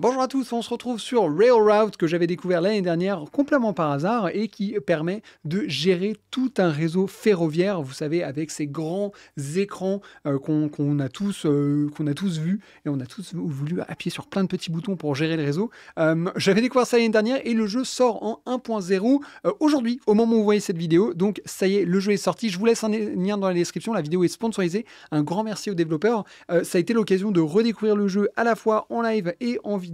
Bonjour à tous, on se retrouve sur Route que j'avais découvert l'année dernière complètement par hasard et qui permet de gérer tout un réseau ferroviaire, vous savez, avec ces grands écrans euh, qu'on a tous euh, qu'on a tous vus et on a tous voulu appuyer sur plein de petits boutons pour gérer le réseau. Euh, j'avais découvert ça l'année dernière et le jeu sort en 1.0 aujourd'hui, au moment où vous voyez cette vidéo. Donc ça y est, le jeu est sorti. Je vous laisse un lien dans la description, la vidéo est sponsorisée. Un grand merci aux développeurs. ça a été l'occasion de redécouvrir le jeu à la fois en live et en vidéo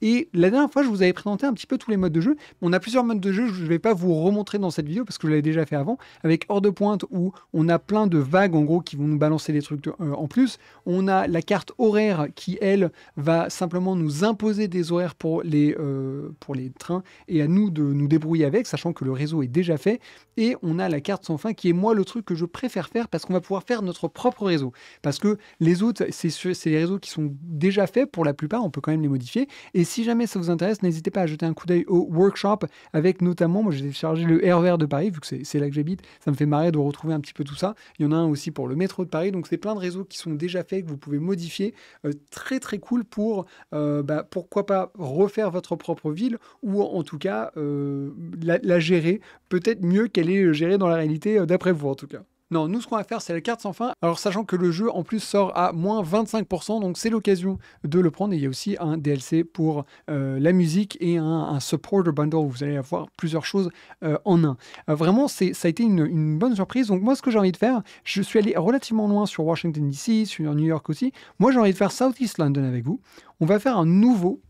et la dernière fois, je vous avais présenté un petit peu tous les modes de jeu. On a plusieurs modes de jeu, je vais pas vous remontrer dans cette vidéo parce que je l'avais déjà fait avant, avec hors de pointe où on a plein de vagues en gros qui vont nous balancer des trucs euh, en plus. On a la carte horaire qui, elle, va simplement nous imposer des horaires pour les, euh, pour les trains et à nous de nous débrouiller avec, sachant que le réseau est déjà fait. Et on a la carte sans fin qui est moi le truc que je préfère faire parce qu'on va pouvoir faire notre propre réseau. Parce que les autres, c'est les réseaux qui sont déjà faits pour la plupart, on peut quand même les modifier et si jamais ça vous intéresse, n'hésitez pas à jeter un coup d'œil au workshop avec notamment, moi j'ai chargé le RER de Paris, vu que c'est là que j'habite, ça me fait marrer de retrouver un petit peu tout ça. Il y en a un aussi pour le métro de Paris, donc c'est plein de réseaux qui sont déjà faits, que vous pouvez modifier. Euh, très très cool pour, euh, bah, pourquoi pas, refaire votre propre ville ou en tout cas euh, la gérer, peut-être mieux qu'elle est gérée dans la réalité d'après vous en tout cas. Non, nous, ce qu'on va faire, c'est la carte sans fin. Alors, sachant que le jeu, en plus, sort à moins 25%, donc c'est l'occasion de le prendre. il y a aussi un DLC pour euh, la musique et un, supporter bundle où vous allez avoir plusieurs choses euh, en un. Euh, vraiment, c'est, ça a été une, une, bonne surprise. Donc, moi, ce que j'ai envie de faire, je suis allé relativement loin sur Washington DC, sur New York aussi. Moi, j'ai envie de faire Southeast London avec vous. On va faire un nouveau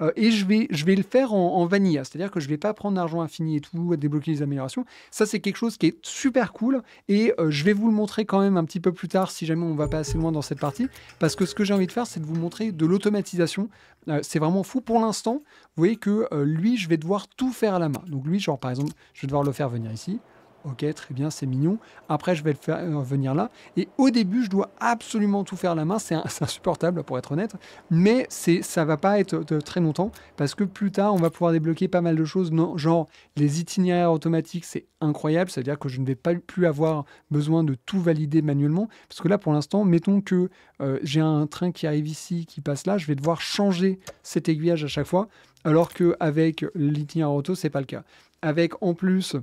euh, et je vais, le faire en, vanille, c'est-à-dire que je ne vais pas prendre d'argent infini et tout, débloquer les améliorations. Ça, c'est quelque chose qui est super cool et euh, je vais vous le montrer quand même un petit peu plus tard si jamais on ne va pas assez loin dans cette partie, parce que ce que j'ai envie de faire, c'est de vous montrer de l'automatisation. Euh, c'est vraiment fou pour l'instant. Vous voyez que lui, je vais devoir tout faire à la main. Donc lui, genre par exemple, je vais devoir le faire venir ici. Ok, très bien, c'est mignon. Après, je vais le faire euh, venir là. Et au début, je dois absolument tout faire à la main. C'est insupportable, pour être honnête. Mais ça ça va pas être euh, très longtemps parce que plus tard, on va pouvoir débloquer pas mal de choses. genre, les itinéraires automatiques, c'est incroyable. C'est-à-dire que je ne vais pas plus avoir besoin de tout valider manuellement. Parce que là, pour l'instant, mettons que euh, j'ai un train qui arrive ici, qui passe là. Je vais devoir changer cet aiguillage à chaque fois. Alors qu'avec l'itinéraire auto, c'est pas le cas. Avec en plus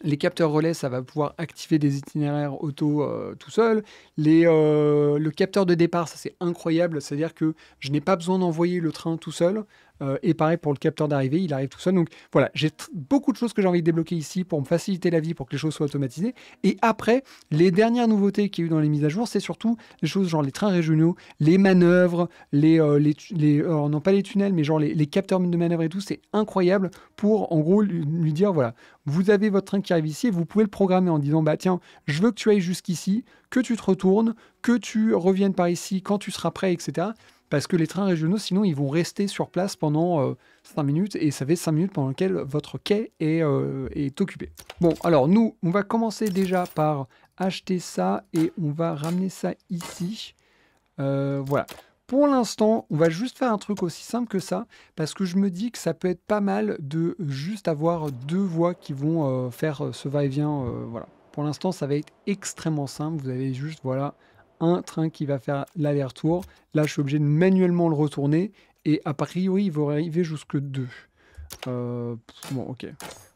les capteurs relais, ça va pouvoir activer des itinéraires auto euh, tout seul. Les, euh, le capteur de départ, ça c'est incroyable, c'est-à-dire que je n'ai pas besoin d'envoyer le train tout seul. Euh, et pareil pour le capteur d'arrivée, il arrive tout seul. Donc voilà, j'ai beaucoup de choses que j'ai envie de débloquer ici pour me faciliter la vie, pour que les choses soient automatisées. Et après, les dernières nouveautés qu'il y a eu dans les mises à jour, c'est surtout les choses genre les trains régionaux, les manœuvres, les, euh, euh, non pas les tunnels, mais genre les, les capteurs de manœuvre et tout. C'est incroyable pour en gros lui, dire voilà, vous avez votre train qui arrive ici vous pouvez le programmer en disant bah tiens, je veux que tu ailles jusqu'ici, que tu te retournes, que tu reviennes par ici quand tu seras prêt, etc. Parce que les trains régionaux, sinon, ils vont rester sur place pendant 5 euh, minutes et ça fait 5 minutes pendant lesquelles votre quai est, euh, est occupé. Bon, alors nous, on va commencer déjà par acheter ça et on va ramener ça ici. Euh, voilà. Pour l'instant, on va juste faire un truc aussi simple que ça, parce que je me dis que ça peut être pas mal de juste avoir deux voies qui vont faire ce va-et-vient. voilà. Pour l'instant, ça va être extrêmement simple. Vous avez juste, voilà, un train qui va faire l'aller-retour. Là, je suis obligé de manuellement le retourner. Et a priori, il va arriver jusque 2. Euh, bon, ok.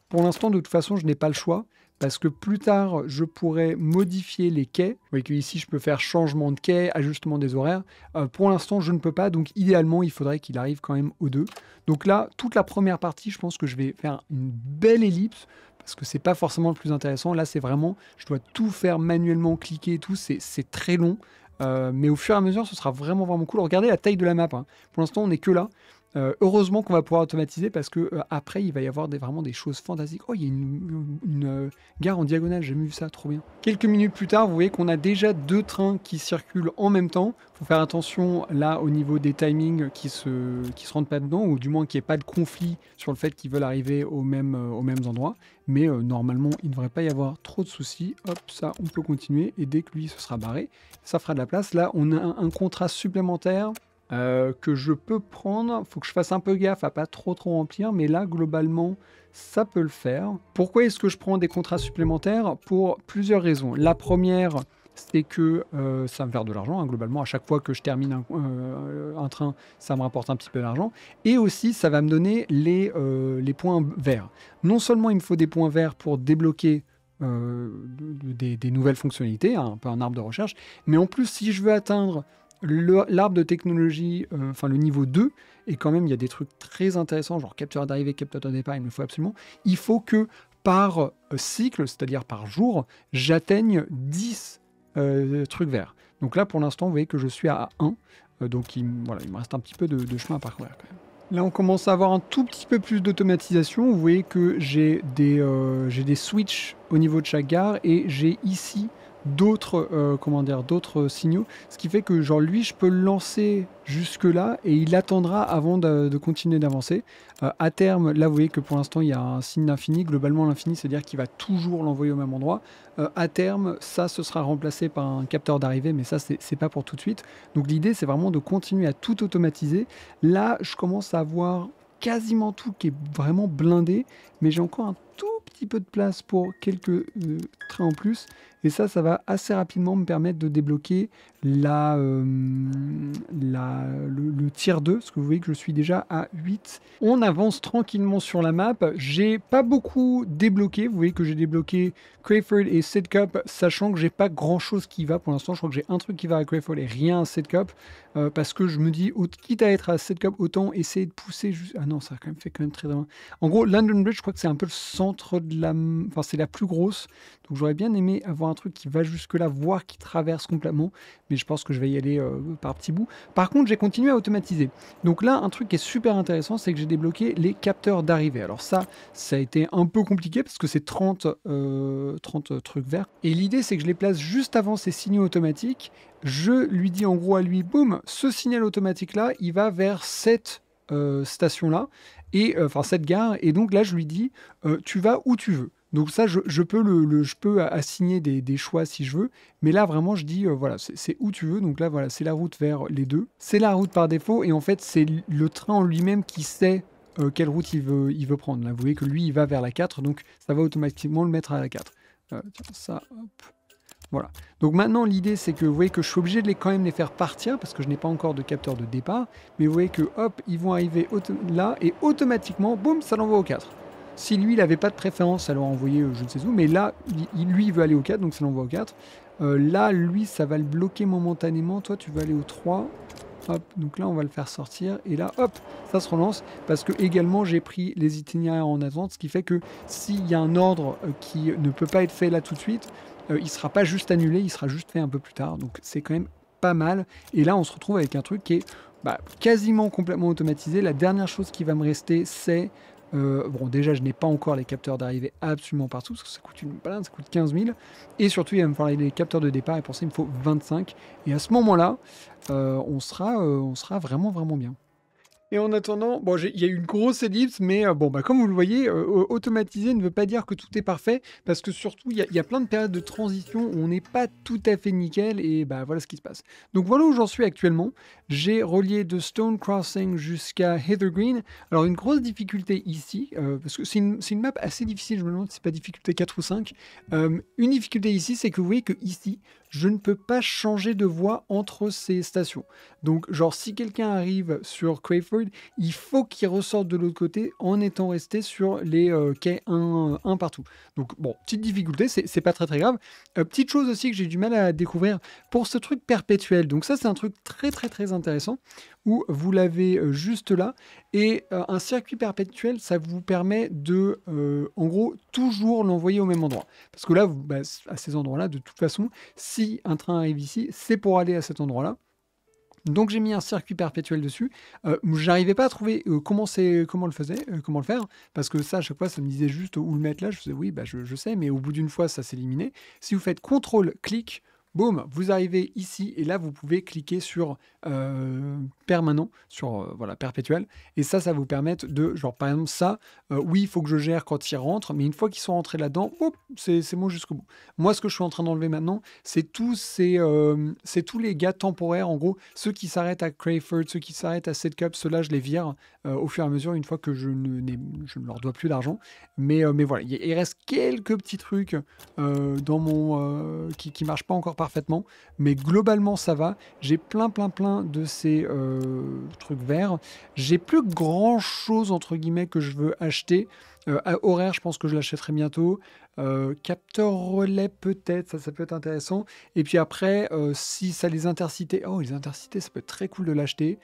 Pour l'instant, de toute façon, je n'ai pas le choix parce que plus tard, je pourrais modifier les quais. Vous voyez qu'ici, je peux faire changement de quai, ajustement des horaires. Euh, pour l'instant, je ne peux pas, donc idéalement, il faudrait qu'il arrive quand même aux deux. Donc là, toute la première partie, je pense que je vais faire une belle ellipse, parce que c'est pas forcément le plus intéressant. Là, c'est vraiment, je dois tout faire manuellement, cliquer et tout, c'est très long. Euh, mais au fur et à mesure, ce sera vraiment vraiment cool. Regardez la taille de la map. Hein. Pour l'instant, on n'est que là. Euh, heureusement qu'on va pouvoir automatiser parce que euh, après, il va y avoir vraiment des choses fantastiques. Oh, il y a une, euh, gare en diagonale, j'ai vu ça, trop bien. Quelques minutes plus tard, vous voyez qu'on a déjà deux trains qui circulent en même temps. Faut faire attention là au niveau des timings qui se qui se rendent pas dedans ou du moins qu'il n'y ait pas de conflit sur le fait qu'ils veulent arriver au même au aux mêmes endroits. Mais normalement, il ne devrait pas y avoir trop de soucis. Hop, ça, on peut continuer et dès que lui se sera barré, ça fera de la place. Là, on a un contrat supplémentaire euh, que je peux prendre. Faut que je fasse un peu gaffe à pas trop trop remplir, mais là globalement ça peut le faire. Pourquoi est-ce que je prends des contrats supplémentaires Pour plusieurs raisons. La première, c'est que euh, ça me faire de l'argent. Hein, globalement, à chaque fois que je termine euh, un, train, ça me rapporte un petit peu d'argent. Et aussi, ça va me donner les, les points verts. Non seulement il me faut des points verts pour débloquer des, nouvelles fonctionnalités, hein, un peu un arbre de recherche, mais en plus, si je veux atteindre l'arbre de technologie, euh, enfin le niveau 2, et quand même il y a des trucs très intéressants, genre capture d'arrivée, capture de départ, il me faut absolument, il faut que par euh, cycle, c'est-à-dire par jour, j'atteigne 10 euh, trucs verts. Donc là pour l'instant, vous voyez que je suis à 1, donc il, me reste un petit peu de, chemin à parcourir quand même. Là, on commence à avoir un tout petit peu plus d'automatisation. Vous voyez que j'ai des, des switches au niveau de chaque gare et j'ai ici d'autres euh, d'autres signaux ce qui fait que genre lui je peux le lancer jusque là et il attendra avant de, continuer d'avancer euh, à terme là vous voyez que pour l'instant il y a un signe d'infini globalement l'infini c'est à dire qu'il va toujours l'envoyer au même endroit euh, à terme ça ce sera remplacé par un capteur d'arrivée mais ça c'est pas pour tout de suite donc l'idée c'est vraiment de continuer à tout automatiser là je commence à avoir quasiment tout qui est vraiment blindé mais j'ai encore un tout petit peu de place pour quelques trains en plus et ça, ça va assez rapidement me permettre de débloquer euh, le, tiers tier 2, parce que vous voyez que je suis déjà à 8. On avance tranquillement sur la map. J'ai pas beaucoup débloqué. Vous voyez que j'ai débloqué Crayford et Cup, sachant que j'ai pas grand chose qui va pour l'instant. Je crois que j'ai un truc qui va à Crayford et rien à Sedcup, euh, parce que je me dis, quitte à être à Cup, autant essayer de pousser. Juste... Ah non, ça a quand même fait quand même très loin. En gros, London Bridge, je crois que c'est un peu le centre de la. Enfin, c'est la plus grosse. Donc j'aurais bien aimé avoir un truc qui va jusque-là, voire qui traverse complètement, mais je pense que je vais y aller euh, par petits bouts. Par contre, j'ai continué à automatiser. Donc là, un truc qui est super intéressant, c'est que j'ai débloqué les capteurs d'arrivée. Alors ça, ça a été un peu compliqué parce que c'est 30, euh, euh, trucs verts. Et l'idée, c'est que je les place juste avant ces signaux automatiques. Je lui dis en gros à lui, boum, ce signal automatique-là, il va vers cette station-là, et enfin cette gare. Et donc là, je lui dis, tu vas où tu veux. Donc ça, je, peux, le, je peux assigner des, choix si je veux, mais là vraiment je dis, euh, voilà, c'est où tu veux, donc là voilà, c'est la route vers les deux. C'est la route par défaut, et en fait c'est le train en lui-même qui sait euh, quelle route il veut, il veut prendre. Là, vous voyez que lui, il va vers la 4, donc ça va automatiquement le mettre à la 4. Euh, tiens, ça, hop. Voilà. Donc maintenant, l'idée, c'est que vous voyez que je suis obligé de les, quand même les faire partir parce que je n'ai pas encore de capteur de départ. Mais vous voyez que hop, ils vont arriver là et automatiquement, boum, ça l'envoie au 4. Si lui, il n'avait pas de préférence, ça l'aurait envoyé euh, je ne sais où, mais là, lui, il veut aller au 4, donc ça l'envoie au 4. Euh, là, lui, ça va le bloquer momentanément. Toi, tu vas aller au 3. Hop, donc là, on va le faire sortir. Et là, hop, ça se relance. Parce que également, j'ai pris les itinéraires en attente, ce qui fait que s'il y a un ordre euh, qui ne peut pas être fait là tout de suite, il ne sera pas juste annulé, il sera juste fait un peu plus tard. Donc c'est quand même pas mal. Et là, on se retrouve avec un truc qui est bah, quasiment complètement automatisé. La dernière chose qui va me rester, c'est euh, bon, déjà, je n'ai pas encore les capteurs d'arrivée absolument partout, parce que ça coûte une blinde, ça coûte 15 000. Et surtout, il va me falloir les capteurs de départ, et pour ça, il me faut 25. Et à ce moment-là, euh, on, sera, euh, on sera vraiment, vraiment bien. Et en attendant, bon, il y a eu une grosse ellipse, mais euh, bon, bah, comme vous le voyez, euh, automatiser ne veut pas dire que tout est parfait, parce que surtout, il y, a plein de périodes de transition où on n'est pas tout à fait nickel, et bah, voilà ce qui se passe. Donc voilà où j'en suis actuellement. J'ai relié de Stone Crossing jusqu'à Heather Green. Alors, une grosse difficulté ici, euh, parce que c'est une, une, map assez difficile, je me demande si c'est pas difficulté 4 ou 5. une difficulté ici, c'est que vous voyez que ici, je ne peux pas changer de voie entre ces stations. Donc, genre, si quelqu'un arrive sur Crayford, il faut qu'il ressorte de l'autre côté en étant resté sur les euh, quais 1, partout. Donc, bon, petite difficulté, c'est pas très très grave. Euh, petite chose aussi que j'ai du mal à découvrir pour ce truc perpétuel. Donc, ça, c'est un truc très très très intéressant vous l'avez euh, juste là. Et euh, un circuit perpétuel, ça vous permet de, euh, en gros, toujours l'envoyer au même endroit. Parce que là, vous, bah, à ces endroits-là, de toute façon, si un train arrive ici, c'est pour aller à cet endroit-là. Donc j'ai mis un circuit perpétuel dessus. J'arrivais pas à trouver comment c'est, comment le faisait, comment le faire, parce que ça à chaque fois ça me disait juste où le mettre là. Je faisais oui, bah je, sais, mais au bout d'une fois ça s'est éliminé Si vous faites contrôle, clic, boum, vous arrivez ici et là vous pouvez cliquer sur permanent, sur euh, voilà perpétuel. Et ça, ça vous permet de, genre par exemple ça, euh, oui, il faut que je gère quand ils rentrent, mais une fois qu'ils sont rentrés là-dedans, oh, c'est bon jusqu'au bout. Moi, ce que je suis en train d'enlever maintenant, c'est tous ces, euh, c'est tous les gars temporaires, en gros, ceux qui s'arrêtent à Crayford, ceux qui s'arrêtent à Setcup, ceux-là, je les vire au fur et à mesure une fois que je ne, je ne leur dois plus d'argent. Mais, mais voilà, il reste quelques petits trucs dans mon qui, qui marchent pas encore parfaitement, mais globalement ça va. J'ai plein, plein, plein de ces euh, truc vert. J'ai plus grand chose entre guillemets que je veux acheter. Euh, à horaire, je pense que je l'achèterai bientôt. Euh, capteur relais peut-être, ça, ça peut être intéressant. Et puis après, si ça les intercités, oh les intercités, ça peut être très cool de l'acheter.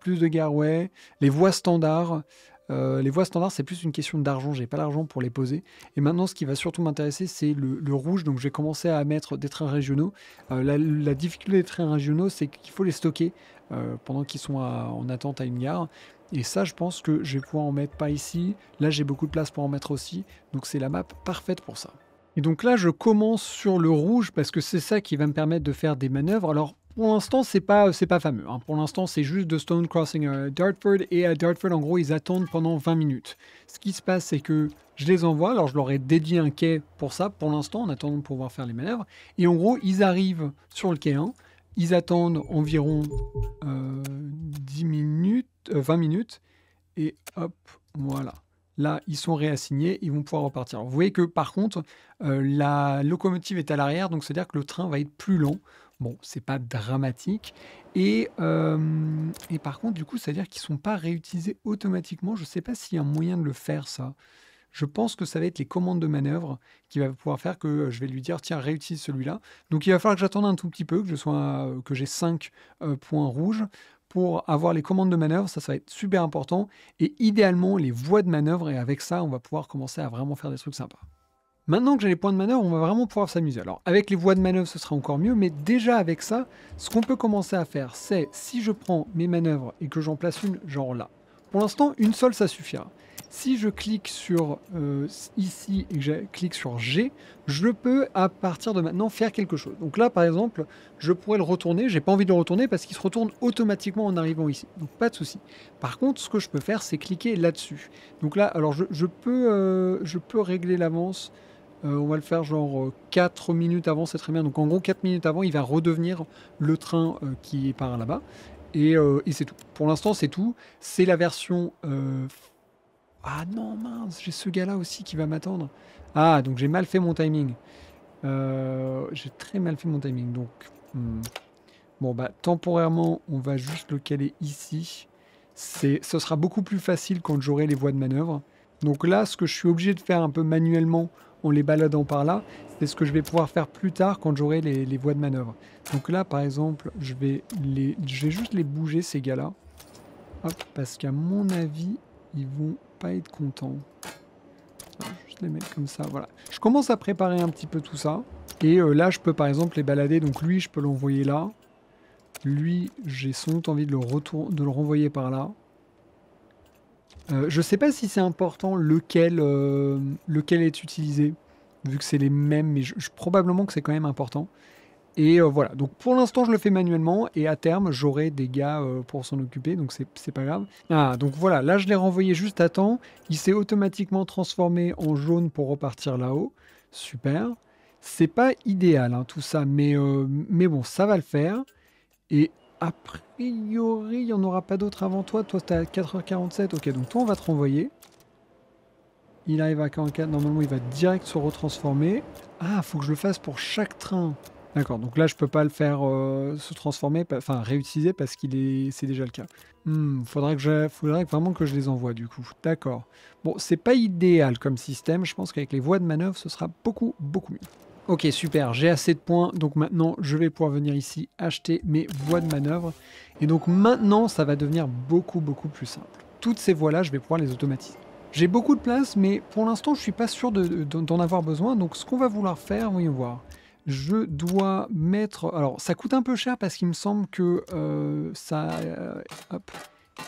plus de Garway, les voies standards, euh, les voies standards, c'est plus une question d'argent. J'ai pas l'argent pour les poser. Et maintenant, ce qui va surtout m'intéresser, c'est le, rouge. Donc, j'ai commencé à mettre des trains régionaux. Euh, la, difficulté des trains régionaux, c'est qu'il faut les stocker euh, pendant qu'ils sont en attente à une gare. Et ça, je pense que je vais pouvoir en mettre pas ici. Là, j'ai beaucoup de place pour en mettre aussi. Donc, c'est la map parfaite pour ça. Et donc là, je commence sur le rouge parce que c'est ça qui va me permettre de faire des manœuvres. Alors, pour l'instant, c'est pas, c'est pas fameux. Hein. Pour l'instant, c'est juste de Stone Crossing à Dartford. Et à Dartford, en gros, ils attendent pendant 20 minutes. Ce qui se passe, c'est que je les envoie. Alors, je leur ai dédié un quai pour ça, pour l'instant, en attendant de pouvoir faire les manœuvres. Et en gros, ils arrivent sur le quai 1. Ils attendent environ 10 euh, minutes, 20 euh, minutes. Et hop, voilà. Là, ils sont réassignés, ils vont pouvoir repartir. Vous voyez que par contre, euh, la locomotive est à l'arrière, donc c'est-à-dire que le train va être plus lent. Bon, c'est pas dramatique. Euh, et, par contre, du coup, c'est-à-dire qu'ils sont pas réutilisés automatiquement. Je ne sais pas s'il y a un moyen de le faire, ça. Je pense que ça va être les commandes de manœuvre qui va pouvoir faire que euh, je vais lui dire tiens réutilise celui-là. Donc il va falloir que j'attende un tout petit peu, que je sois euh, que j'ai cinq points rouges pour avoir les commandes de manœuvre, ça, ça va être super important. Et idéalement, les voies de manœuvre, et avec ça, on va pouvoir commencer à vraiment faire des trucs sympas. Maintenant que j'ai les points de manœuvre, on va vraiment pouvoir s'amuser. Alors avec les voies de manœuvre, ce sera encore mieux, mais déjà avec ça, ce qu'on peut commencer à faire, c'est si je prends mes manœuvres et que j'en place une, genre là. Pour l'instant, une seule, ça suffira. Hein. Si je clique sur euh, ici et que je clique sur G, je peux à partir de maintenant faire quelque chose. Donc là, par exemple, je pourrais le retourner. J'ai pas envie de le retourner parce qu'il se retourne automatiquement en arrivant ici. Donc pas de souci. Par contre, ce que je peux faire, c'est cliquer là-dessus. Donc là, alors je, peux, euh, je peux régler l'avance. Euh, on va le faire genre 4 euh, minutes avant, c'est très bien. Donc en gros, 4 minutes avant, il va redevenir le train euh, qui part là-bas. Et, c'est tout. Pour l'instant, c'est tout. C'est la version. Ah non, mince, j'ai ce gars-là aussi qui va m'attendre. Ah, donc j'ai mal fait mon timing. j'ai très mal fait mon timing. Donc. Hmm. Bon, bah, temporairement, on va juste le caler ici. Ce sera beaucoup plus facile quand j'aurai les voies de manœuvre. Donc là, ce que je suis obligé de faire un peu manuellement en les baladant par là. C'est ce que je vais pouvoir faire plus tard quand j'aurai les, voies de manœuvre. Donc là, par exemple, je vais, les, juste les bouger, ces gars-là. parce qu'à mon avis, ils vont pas être contents. les comme ça, voilà. Je commence à préparer un petit peu tout ça. Et euh, là, je peux par exemple les balader. Donc lui, je peux l'envoyer là. Lui, j'ai sans doute envie de le, retour... de le renvoyer par là. Euh, je sais pas si c'est important lequel, euh, lequel est utilisé, vu que c'est les mêmes, mais je, probablement que c'est quand même important. Et euh, voilà, donc pour l'instant je le fais manuellement, et à terme j'aurai des gars pour s'en occuper, donc c'est pas grave. Ah, donc voilà, là je l'ai renvoyé juste à temps, il s'est automatiquement transformé en jaune pour repartir là-haut, super. C'est pas idéal hein, tout ça, mais, mais bon, ça va le faire. Et a priori, il n'y en aura pas d'autres avant toi. Toi, tu as 4h47. Ok, donc toi, on va te renvoyer. Il arrive à 44. Normalement, il va direct se retransformer. Ah, faut que je le fasse pour chaque train. D'accord, donc là, je peux pas le faire euh, se transformer, enfin réutiliser parce qu'il est, c'est déjà le cas. Hmm, faudrait que je, faudrait vraiment que je les envoie du coup. D'accord. Bon, c'est pas idéal comme système. Je pense qu'avec les voies de manœuvre, ce sera beaucoup, beaucoup mieux. Ok, super, j'ai assez de points, donc maintenant je vais pouvoir venir ici acheter mes voies de manœuvre. Et donc maintenant, ça va devenir beaucoup, beaucoup plus simple. Toutes ces voies-là, je vais pouvoir les automatiser. J'ai beaucoup de place, mais pour l'instant, je suis pas sûr d'en avoir besoin. Donc ce qu'on va vouloir faire, voyons voir. Je dois mettre... Alors, ça coûte un peu cher parce qu'il me semble que euh, ça... Euh, hop,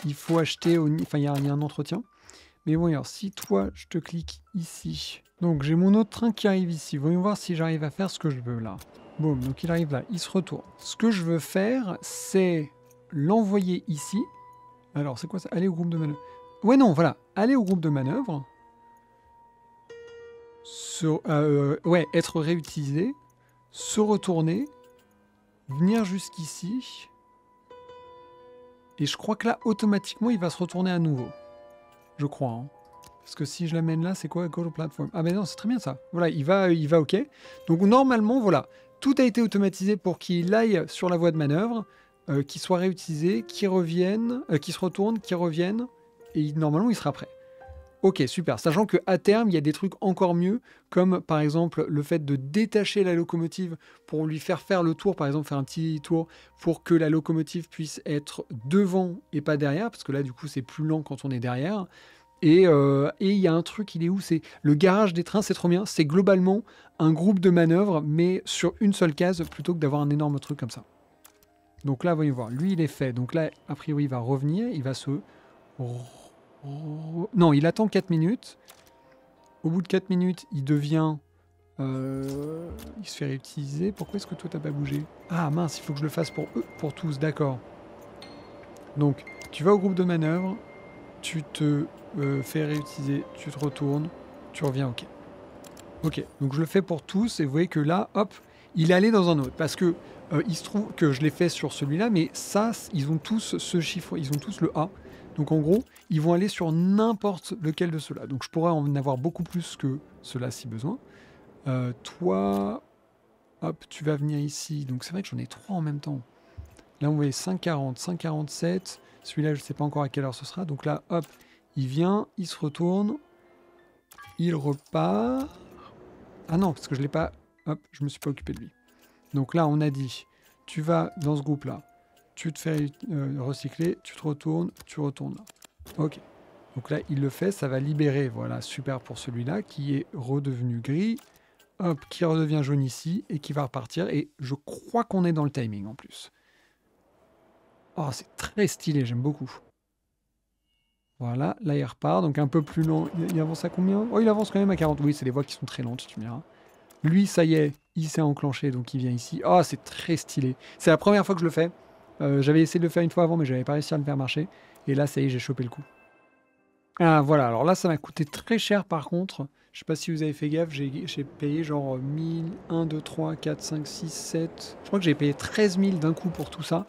il faut acheter... Au... Enfin, il y, y, a un entretien. Mais bon, alors, si toi, je te clique ici donc j'ai mon autre train qui arrive ici. Voyons voir si j'arrive à faire ce que je veux là. Boum, donc il arrive là, il se retourne. Ce que je veux faire, c'est l'envoyer ici. Alors c'est quoi ça Aller au groupe de manœuvre. Ouais non, voilà. Aller au groupe de manœuvre. Euh, ouais, être réutilisé. Se retourner. Venir jusqu'ici. Et je crois que là, automatiquement, il va se retourner à nouveau. Je crois. Hein. Parce que si je l'amène là, c'est quoi Go to Platform Ah, mais non, c'est très bien ça. Voilà, il va, il va OK. Donc, normalement, voilà, tout a été automatisé pour qu'il aille sur la voie de manœuvre, euh, qu'il soit réutilisé, qu'il revienne, euh, qu'il se retourne, qu'il revienne, et normalement, il sera prêt. Ok, super. Sachant qu'à terme, il y a des trucs encore mieux, comme par exemple le fait de détacher la locomotive pour lui faire faire le tour, par exemple faire un petit tour pour que la locomotive puisse être devant et pas derrière, parce que là, du coup, c'est plus lent quand on est derrière. Euh, et il y a un truc, il est où C'est le garage des trains, c'est trop bien. C'est globalement un groupe de manœuvres, mais sur une seule case plutôt que d'avoir un énorme truc comme ça. Donc là, voyons voir. Lui, il est fait. Donc là, a priori, il va revenir. Il va se. Non, il attend 4 minutes. Au bout de 4 minutes, il devient. Euh, il se fait réutiliser. Pourquoi est-ce que toi, t'as pas bougé Ah mince, il faut que je le fasse pour eux, pour tous. D'accord. Donc, tu vas au groupe de manœuvre tu te euh, fais réutiliser, tu te retournes, tu reviens, ok. Ok, donc je le fais pour tous et vous voyez que là, hop, il est allé dans un autre. Parce que euh, il se trouve que je l'ai fait sur celui-là, mais ça, ils ont tous ce chiffre, ils ont tous le A. Donc en gros, ils vont aller sur n'importe lequel de ceux-là. Donc je pourrais en avoir beaucoup plus que ceux-là si besoin. Euh, toi, hop, tu vas venir ici. Donc c'est vrai que j'en ai trois en même temps. Là, on voyait 5,40, 5,47, celui-là, je ne sais pas encore à quelle heure ce sera. Donc là, hop, il vient, il se retourne, il repart. Ah non, parce que je l'ai pas... Hop, je me suis pas occupé de lui. Donc là, on a dit, tu vas dans ce groupe-là, tu te fais euh, recycler, tu te retournes, tu retournes Ok. Donc là, il le fait, ça va libérer. Voilà, super pour celui-là qui est redevenu gris. Hop, qui redevient jaune ici et qui va repartir. Et je crois qu'on est dans le timing en plus. Oh, c'est très stylé, j'aime beaucoup. Voilà, là il repart, donc un peu plus lent. Il, avance à combien Oh, il avance quand même à 40. Oui, c'est des voies qui sont très lentes, tu me Lui, ça y est, il s'est enclenché, donc il vient ici. Oh, c'est très stylé. C'est la première fois que je le fais. Euh, j'avais essayé de le faire une fois avant, mais je j'avais pas réussi à le faire marcher. Et là, ça y est, j'ai chopé le coup. Ah, voilà. Alors là, ça m'a coûté très cher, par contre. Je sais pas si vous avez fait gaffe, j'ai payé genre 1000, 1, 2, 3, 4, 5, 6, 7... Je crois que j'ai payé 13 000 d'un coup pour tout ça.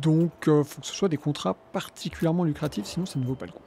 Donc, il euh, faut que ce soit des contrats particulièrement lucratifs, sinon ça ne vaut pas le coup.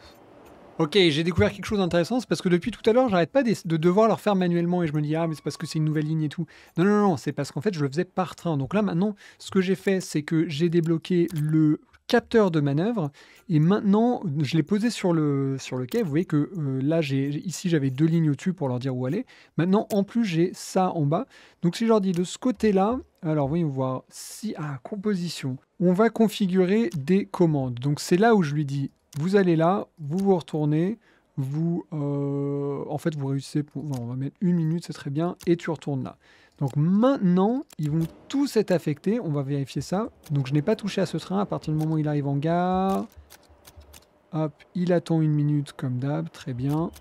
Ok, j'ai découvert quelque chose d'intéressant, c'est parce que depuis tout à l'heure, j'arrête pas de devoir leur faire manuellement et je me dis, ah, mais c'est parce que c'est une nouvelle ligne et tout. Non, non, non, c'est parce qu'en fait, je le faisais par train. Donc là, maintenant, ce que j'ai fait, c'est que j'ai débloqué le capteur de manœuvre. Et maintenant, je l'ai posé sur le, sur le quai. Vous voyez que euh, là, j'ai ici, j'avais deux lignes au-dessus pour leur dire où aller. Maintenant, en plus, j'ai ça en bas. Donc, si je leur dis de ce côté-là, alors voyons voir si à composition, on va configurer des commandes. Donc, c'est là où je lui dis, vous allez là, vous vous retournez, vous, euh, en fait, vous réussissez, pour, on va mettre une minute, c'est très bien, et tu retournes là. Donc maintenant, ils vont tous être affectés. On va vérifier ça. Donc je n'ai pas touché à ce train à partir du moment où il arrive en gare. Hop, il attend une minute comme d'hab. Très bien.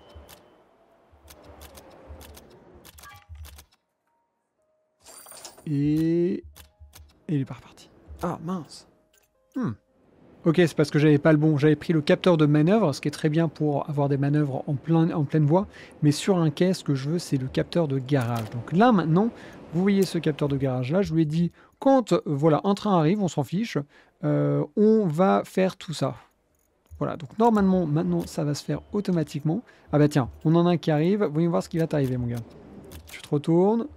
Et... Et il est pas reparti. Ah mince. Hmm. Ok, c'est parce que j'avais pas le bon. J'avais pris le capteur de manœuvre, ce qui est très bien pour avoir des manœuvres en, plein, en pleine voie. Mais sur un quai, ce que je veux, c'est le capteur de garage. Donc là, maintenant, vous voyez ce capteur de garage là. Je lui ai dit, quand euh, voilà, un train arrive, on s'en fiche, euh, on va faire tout ça. Voilà, donc normalement, maintenant, ça va se faire automatiquement. Ah bah tiens, on en a un qui arrive. Voyons voir ce qui va t'arriver, mon gars. Tu te retournes,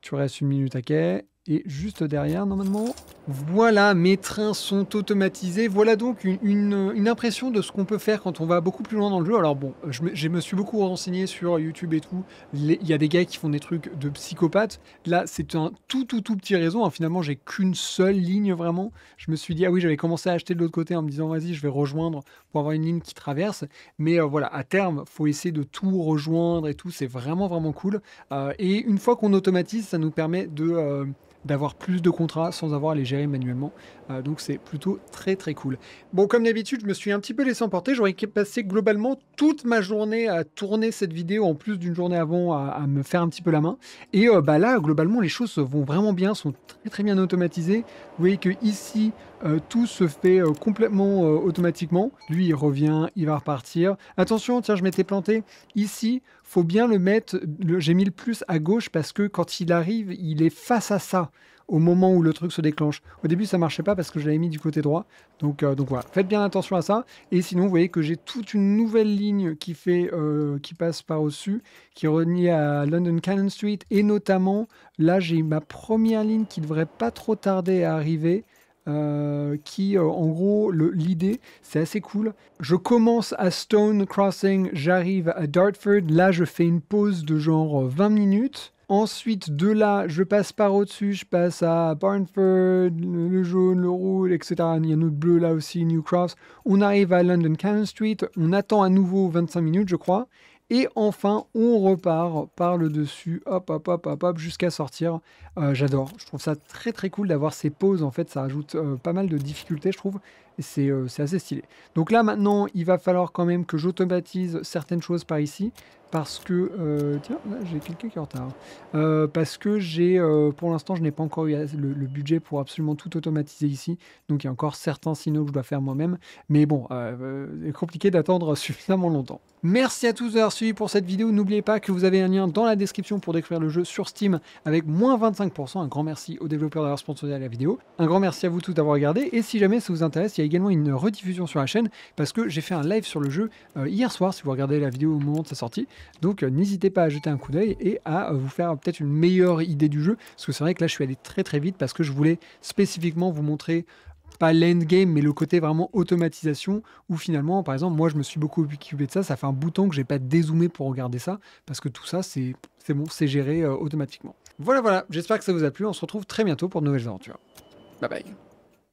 tu restes une minute à quai, et juste derrière, normalement, voilà, mes trains sont automatisés. Voilà donc une, impression de ce qu'on peut faire quand on va beaucoup plus loin dans le jeu. Alors bon, je me, suis beaucoup renseigné sur YouTube et tout. Il y a des gars qui font des trucs de psychopathes. Là, c'est un tout, tout, tout petit réseau. Hein. Finalement, j'ai qu'une seule ligne vraiment. Je me suis dit, ah oui, j'avais commencé à acheter de l'autre côté en me disant, vas-y, je vais rejoindre pour avoir une ligne qui traverse. Mais euh, voilà, à terme, faut essayer de tout rejoindre et tout. C'est vraiment, vraiment cool. Euh, et une fois qu'on automatise, ça nous permet de... Euh, d'avoir plus de contrats sans avoir à les gérer manuellement. Euh, donc c'est plutôt très très cool. Bon, comme d'habitude, je me suis un petit peu laissé emporter. J'aurais passé globalement toute ma journée à tourner cette vidéo en plus d'une journée avant à, me faire un petit peu la main. Et euh, bah là, globalement, les choses vont vraiment bien, sont très très bien automatisées. Vous voyez que ici, euh, tout se fait complètement automatiquement. Lui, il revient, il va repartir. Attention, tiens, je m'étais planté. Ici, faut bien le mettre, j'ai mis le plus à gauche parce que quand il arrive, il est face à ça au moment où le truc se déclenche. Au début, ça marchait pas parce que je l'avais mis du côté droit. Donc, euh, donc voilà, faites bien attention à ça. Et sinon, vous voyez que j'ai toute une nouvelle ligne qui, fait, euh, qui passe par-dessus, qui est reliée à London Cannon Street. Et notamment, là, j'ai ma première ligne qui devrait pas trop tarder à arriver. Euh, qui, euh, en gros, l'idée, c'est assez cool. Je commence à Stone Crossing, j'arrive à Dartford, là je fais une pause de genre 20 euh, minutes. Ensuite, de là, je passe par au-dessus, je passe à Barnford, le jaune, le rouge, etc. Il y a un autre bleu là aussi, New Cross. On arrive à London Cannon Street, on attend à nouveau 25 minutes, je crois. Et enfin, on repart par le dessus, hop, hop, hop, hop, hop, jusqu'à sortir. Euh, j'adore. Je trouve ça très, très cool d'avoir ces pauses. En fait, ça rajoute euh, pas mal de difficultés, je trouve. Euh, c'est assez stylé. Donc là maintenant, il va falloir quand même que j'automatise certaines choses par ici. Parce que... Euh, tiens, tiens, j'ai quelqu'un qui est en retard. Euh, parce que j'ai... pour l'instant, je n'ai pas encore eu le, budget pour absolument tout automatiser ici. Donc il y a encore certains signaux que je dois faire moi-même. Mais bon, c'est compliqué d'attendre suffisamment longtemps. Merci à tous d'avoir suivi pour cette vidéo. N'oubliez pas que vous avez un lien dans la description pour découvrir le jeu sur Steam avec moins 25%. Un grand merci aux développeurs d'avoir sponsorisé la vidéo. Un grand merci à vous tous d'avoir regardé. Et si jamais ça vous intéresse, il y a une rediffusion sur la chaîne parce que j'ai fait un live sur le jeu euh, hier soir, si vous regardez la vidéo au moment de sa sortie. Donc euh, n'hésitez pas à jeter un coup d'œil et à euh, vous faire peut-être une meilleure idée du jeu. Parce que c'est vrai que là, je suis allé très très vite parce que je voulais spécifiquement vous montrer pas l'endgame, mais le côté vraiment automatisation, ou finalement, par exemple, moi je me suis beaucoup occupé de ça, ça fait un bouton que j'ai pas dézoomé pour regarder ça, parce que tout ça, c'est bon, c'est géré automatiquement. Voilà, voilà, j'espère que ça vous a plu, on se retrouve très bientôt pour de nouvelles aventures. Bye bye